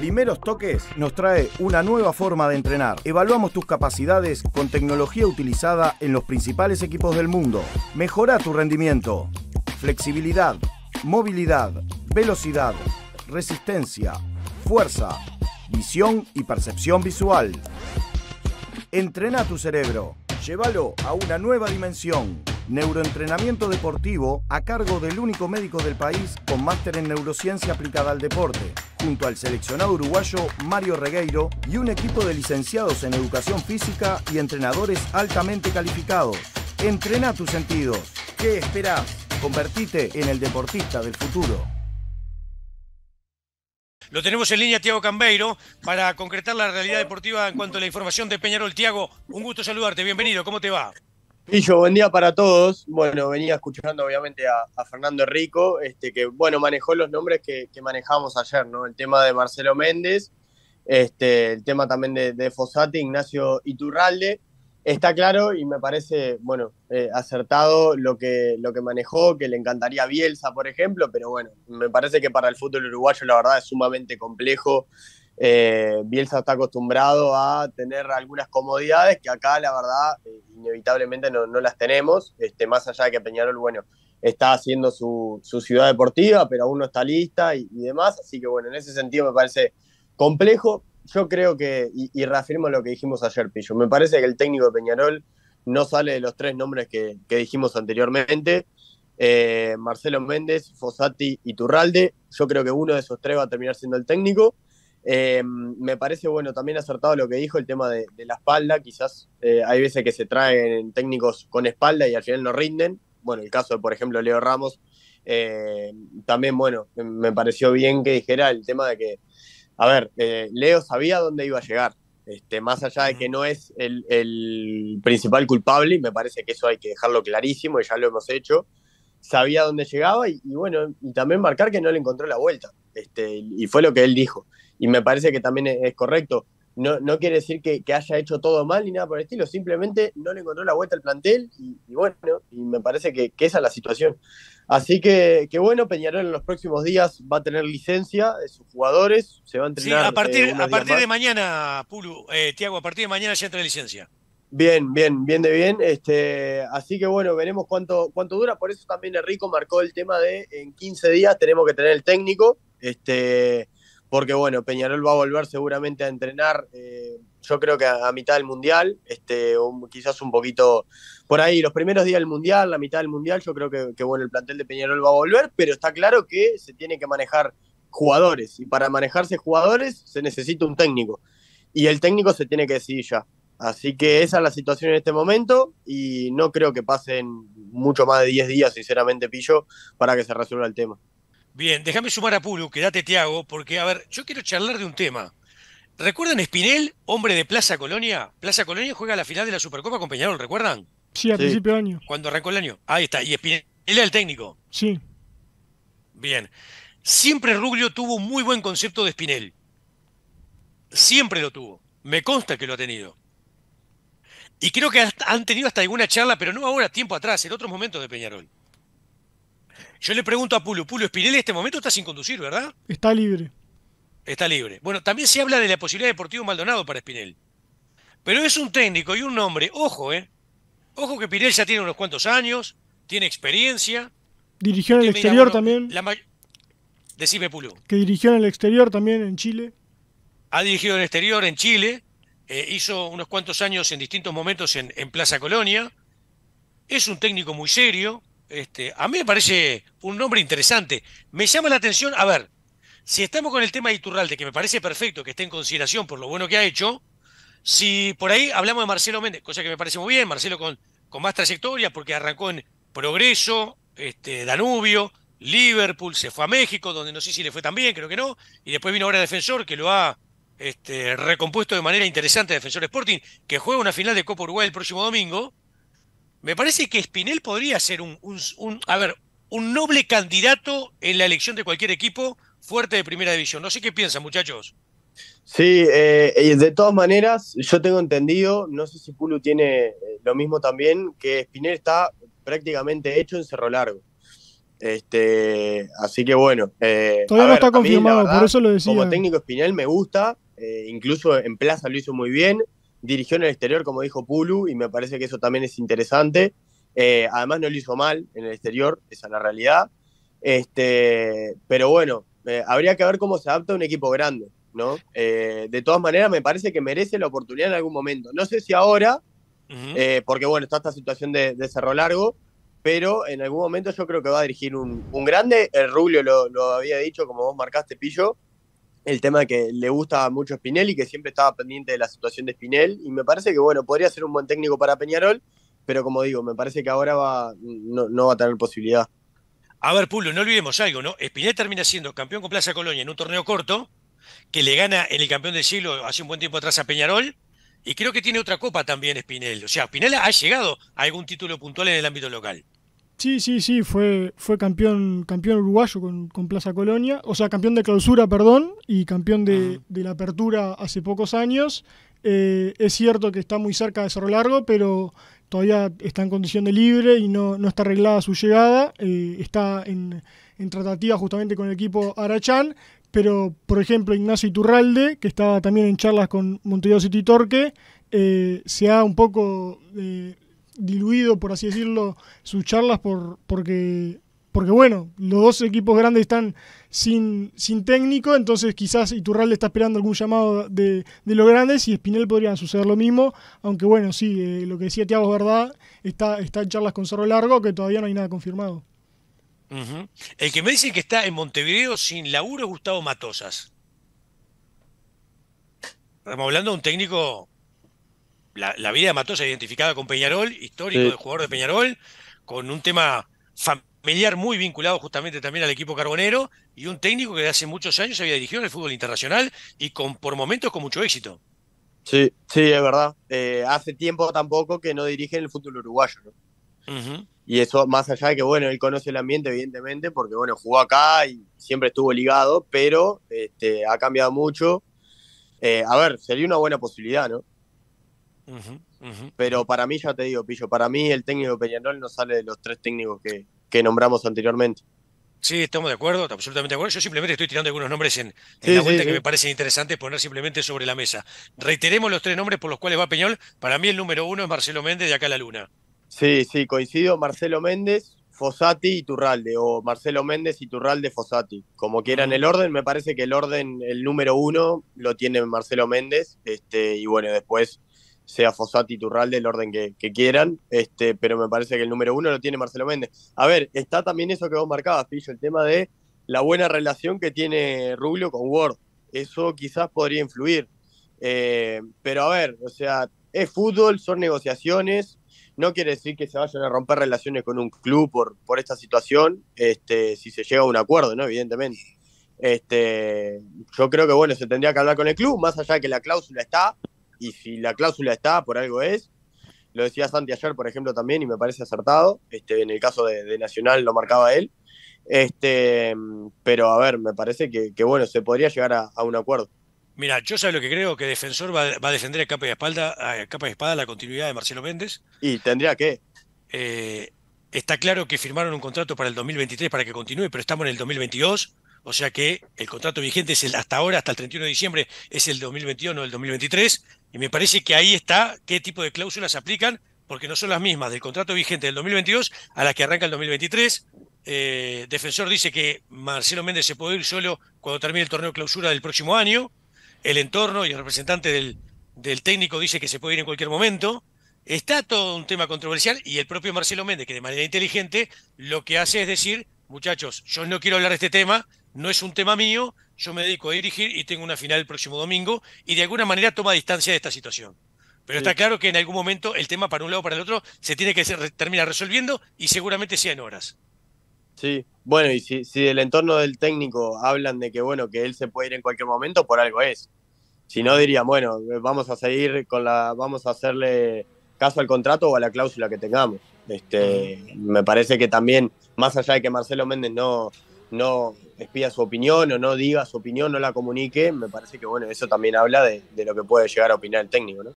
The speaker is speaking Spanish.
Primeros Toques nos trae una nueva forma de entrenar. Evaluamos tus capacidades con tecnología utilizada en los principales equipos del mundo. Mejora tu rendimiento, flexibilidad, movilidad, velocidad, resistencia, fuerza, visión y percepción visual. Entrena tu cerebro. Llévalo a una nueva dimensión. Neuroentrenamiento deportivo a cargo del único médico del país con máster en neurociencia aplicada al deporte, junto al seleccionado uruguayo Mario Regueiro y un equipo de licenciados en educación física y entrenadores altamente calificados. Entrena tus sentidos. ¿Qué esperas Convertite en el deportista del futuro. Lo tenemos en línea Tiago Cambeiro para concretar la realidad deportiva en cuanto a la información de Peñarol. Tiago, un gusto saludarte, bienvenido, ¿cómo te va? Pillo, buen día para todos. Bueno, venía escuchando obviamente a, Fernando Rico, este, que bueno, manejó los nombres que, manejamos ayer, ¿no? El tema de Marcelo Méndez, este, el tema también de, Fosati, Ignacio Iturralde. Está claro y me parece, bueno, eh, acertado lo que, lo que manejó, que le encantaría Bielsa, por ejemplo, pero bueno, me parece que para el fútbol uruguayo la verdad es sumamente complejo eh, Bielsa está acostumbrado a tener algunas comodidades que acá, la verdad, eh, inevitablemente no, las tenemos, este, más allá de que Peñarol, bueno, está haciendo su, ciudad deportiva, pero aún no está lista y, demás, así que bueno, en ese sentido me parece complejo. Yo creo que, y, reafirmo lo que dijimos ayer, Pillo, me parece que el técnico de Peñarol no sale de los tres nombres que, dijimos anteriormente. Eh, Marcelo Méndez, Fossati y Turralde. Yo creo que uno de esos tres va a terminar siendo el técnico. Eh, me parece bueno, también acertado lo que dijo el tema de, la espalda. Quizás eh, hay veces que se traen técnicos con espalda y al final no rinden. Bueno, el caso de, por ejemplo, Leo Ramos. Eh, también, bueno, me pareció bien que dijera el tema de que, a ver, Leo sabía dónde iba a llegar. Este, más allá de que no es el, principal culpable, y me parece que eso hay que dejarlo clarísimo, y ya lo hemos hecho, sabía dónde llegaba y, bueno, y también marcar que no le encontró la vuelta. Este, y fue lo que él dijo y me parece que también es, correcto. No, no quiere decir que, haya hecho todo mal ni nada por el estilo, simplemente no le encontró la vuelta al plantel y, bueno, y me parece que, esa es la situación. Así que, que, bueno, Peñarol en los próximos días va a tener licencia de sus jugadores, se va a entrenar. Sí, a partir, eh, a partir de mañana, Pulu, eh, Tiago, a partir de mañana ya entra licencia. Bien, bien, bien de bien. Este, así que bueno, veremos cuánto, cuánto dura. Por eso también Enrico marcó el tema de en 15 días tenemos que tener el técnico. Este, porque bueno, Peñarol va a volver seguramente a entrenar, eh, yo creo que a, mitad del Mundial, este, quizás un poquito por ahí, los primeros días del Mundial, la mitad del Mundial, yo creo que, bueno, el plantel de Peñarol va a volver, pero está claro que se tiene que manejar jugadores, y para manejarse jugadores se necesita un técnico, y el técnico se tiene que decidir ya. Así que esa es la situación en este momento y no creo que pasen mucho más de 10 días, sinceramente, Pillo, para que se resuelva el tema. Bien, déjame sumar a Pulu, quédate Tiago, porque a ver, yo quiero charlar de un tema. ¿Recuerdan Espinel, hombre de Plaza Colonia? Plaza Colonia juega la final de la Supercopa con Peñarol, ¿recuerdan? Sí, a principio año. Cuando arrancó el año. Ahí está, y Espinel era el técnico. Sí. Bien. Siempre Rubio tuvo un muy buen concepto de Espinel. Siempre lo tuvo. Me consta que lo ha tenido. Y creo que han tenido hasta alguna charla, pero no ahora, tiempo atrás, en otros momentos de Peñarol. Yo le pregunto a Pulo, Pulo, Spinelli en este momento está sin conducir, ¿verdad? Está libre. Está libre. Bueno, también se habla de la posibilidad de Deportivo Maldonado para Spinelli. Pero es un técnico y un nombre, ojo, ¿eh? Ojo que Pinel ya tiene unos cuantos años, tiene experiencia. Dirigió en el exterior también. La Decime, Pulo. Que dirigió en el exterior también, en Chile. Ha dirigido en el exterior, en Chile. Eh, hizo unos cuantos años en distintos momentos en Plaza Colonia. Es un técnico muy serio, este, a mí me parece un nombre interesante. Me llama la atención, a ver, si estamos con el tema de Iturralde, que me parece perfecto que esté en consideración por lo bueno que ha hecho, si por ahí hablamos de Marcelo Méndez, cosa que me parece muy bien, Marcelo con, con más trayectoria, porque arrancó en Progreso, este, Danubio, Liverpool, se fue a México, donde no sé si le fue tan bien, creo que no, y después vino ahora Defensor, que lo ha este, recompuesto de manera interesante Defensor Sporting, que juega una final de Copa Uruguay el próximo domingo, me parece que Spinel podría ser un, un, a ver, un noble candidato en la elección de cualquier equipo fuerte de primera división. No sé qué piensan, muchachos. Sí, eh, de todas maneras, yo tengo entendido, no sé si Pulu tiene eh, lo mismo también, que Spinel está prácticamente hecho en Cerro Largo. Este, así que bueno. Eh, Todavía no está confirmado, por eso lo decía. Como técnico Espinel me gusta, eh, incluso en Plaza lo hizo muy bien dirigió en el exterior, como dijo Pulu, y me parece que eso también es interesante. Eh, además no lo hizo mal en el exterior, esa es la realidad. Este, pero bueno, eh, habría que ver cómo se adapta un equipo grande, ¿no? Eh, de todas maneras, me parece que merece la oportunidad en algún momento. No sé si ahora, porque bueno, está esta situación de, cerro largo, pero en algún momento yo creo que va a dirigir un, grande. El Rubio lo, lo había dicho, como vos marcaste, Pillo el tema que le gusta mucho Spinelli, que siempre estaba pendiente de la situación de Spinel, y me parece que, bueno, podría ser un buen técnico para Peñarol, pero como digo, me parece que ahora va, no, va a tener posibilidad. A ver, Pulo, no olvidemos algo, ¿no? Spinel termina siendo campeón con Plaza Colonia en un torneo corto, que le gana en el campeón del siglo hace un buen tiempo atrás a Peñarol, y creo que tiene otra copa también Spinel. O sea, Spinel ha llegado a algún título puntual en el ámbito local. Sí, sí, sí, fue, fue campeón, campeón uruguayo con, Plaza Colonia, o sea, campeón de clausura, perdón, y campeón de, la apertura hace pocos años. Eh, es cierto que está muy cerca de Cerro Largo, pero todavía está en condición de libre y no, está arreglada su llegada. Eh, está en, tratativa justamente con el equipo Arachán, pero por ejemplo Ignacio Iturralde, que estaba también en charlas con Montevideo City Torque, eh, se ha un poco diluido, por así decirlo, sus charlas por, porque, porque bueno, los dos equipos grandes están sin, sin técnico, entonces quizás Iturral le está esperando algún llamado de, de los grandes y Espinel podría suceder lo mismo, aunque bueno, sí, eh, lo que decía Tiago es verdad, está, está en charlas con Cerro Largo que todavía no hay nada confirmado. El que me dice que está en Montevideo sin laburo es Gustavo Matosas. Estamos hablando de un técnico la, vida de Matosa identificada con Peñarol, histórico de jugador de Peñarol, con un tema familiar muy vinculado justamente también al equipo carbonero y un técnico que de hace muchos años había dirigido en el fútbol internacional y con por momentos con mucho éxito. Sí, sí, es verdad. Eh, hace tiempo tampoco que no dirige en el fútbol uruguayo, ¿no? Y eso, más allá de que, bueno, él conoce el ambiente, evidentemente, porque, bueno, jugó acá y siempre estuvo ligado, pero este, ha cambiado mucho. Eh, a ver, sería una buena posibilidad, ¿no? Pero para mí, ya te digo, Pillo, para mí el técnico Peñarol no sale de los tres técnicos que, nombramos anteriormente. Sí, estamos de acuerdo, absolutamente de acuerdo. Yo simplemente estoy tirando algunos nombres en, la vuelta que me parecen interesantes poner simplemente sobre la mesa. Reiteremos los tres nombres por los cuales va Peñol. Para mí el número uno es Marcelo Méndez de acá a la luna. Sí, sí, coincido. Marcelo Méndez, Fossati y Turralde, o Marcelo Méndez y Turralde, Fossati. Como quieran el orden, me parece que el orden, el número uno, lo tiene Marcelo Méndez. Este, y bueno, después sea y Turralde, del orden que, quieran, este, pero me parece que el número uno lo tiene Marcelo Méndez. A ver, está también eso que vos marcabas, Pillo, el tema de la buena relación que tiene Rubio con Ward. Eso quizás podría influir. Eh, pero a ver, o sea, es fútbol, son negociaciones. No quiere decir que se vayan a romper relaciones con un club por, por esta situación, este, si se llega a un acuerdo, ¿no? Evidentemente. Este, yo creo que bueno, se tendría que hablar con el club, más allá de que la cláusula está, y si la cláusula está, por algo es. Lo decía Santi ayer, por ejemplo, también, y me parece acertado. Este, en el caso de, Nacional lo marcaba él. Este, pero a ver, me parece que, bueno, se podría llegar a, un acuerdo. Mira, yo sé lo que creo, que Defensor va, a defender a capa de espalda, capa y espada la continuidad de Marcelo Méndez. Y tendría que. Eh, está claro que firmaron un contrato para el 2023 para que continúe, pero estamos en el 2022 o sea que el contrato vigente es el, hasta ahora, hasta el 31 de diciembre, es el 2021 o el 2023, y me parece que ahí está qué tipo de cláusulas aplican, porque no son las mismas del contrato vigente del 2022 a las que arranca el 2023. Eh, Defensor dice que Marcelo Méndez se puede ir solo cuando termine el torneo de clausura del próximo año. El entorno y el representante del, del técnico dice que se puede ir en cualquier momento. Está todo un tema controversial y el propio Marcelo Méndez, que de manera inteligente lo que hace es decir, muchachos, yo no quiero hablar de este tema, no es un tema mío, yo me dedico a dirigir y tengo una final el próximo domingo y de alguna manera toma distancia de esta situación. Pero está claro que en algún momento el tema para un lado o para el otro se tiene que terminar resolviendo y seguramente sea en horas. Sí, bueno, y si, si del entorno del técnico hablan de que bueno, que él se puede ir en cualquier momento, por algo es. Si no dirían, bueno, vamos a seguir con la, vamos a hacerle caso al contrato o a la cláusula que tengamos. Este, me parece que también, más allá de que Marcelo Méndez no, no, espía su opinión o no diga su opinión, no la comunique, me parece que bueno, eso también habla de, de lo que puede llegar a opinar el técnico, ¿no?